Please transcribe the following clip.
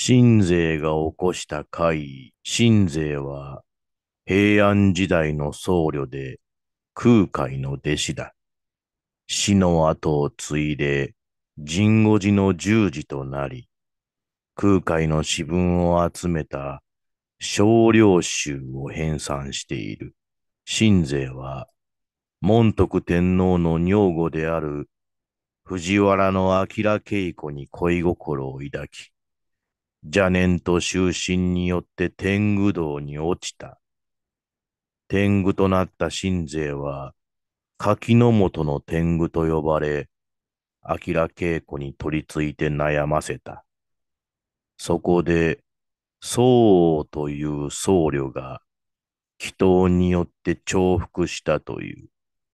新税が起こした会、新税は平安時代の僧侶で空海の弟子だ。死の後を継いで神護寺の十字となり、空海の詩文を集めた少量集を編纂している。新税は、門徳天皇の女房である藤原の明稽古に恋心を抱き、邪念と囚身によって天狗道に落ちた。天狗となった神勢は、柿の本の天狗と呼ばれ、明稽古に取り付いて悩ませた。そこで、僧王という僧侶が、祈祷によって重複したという。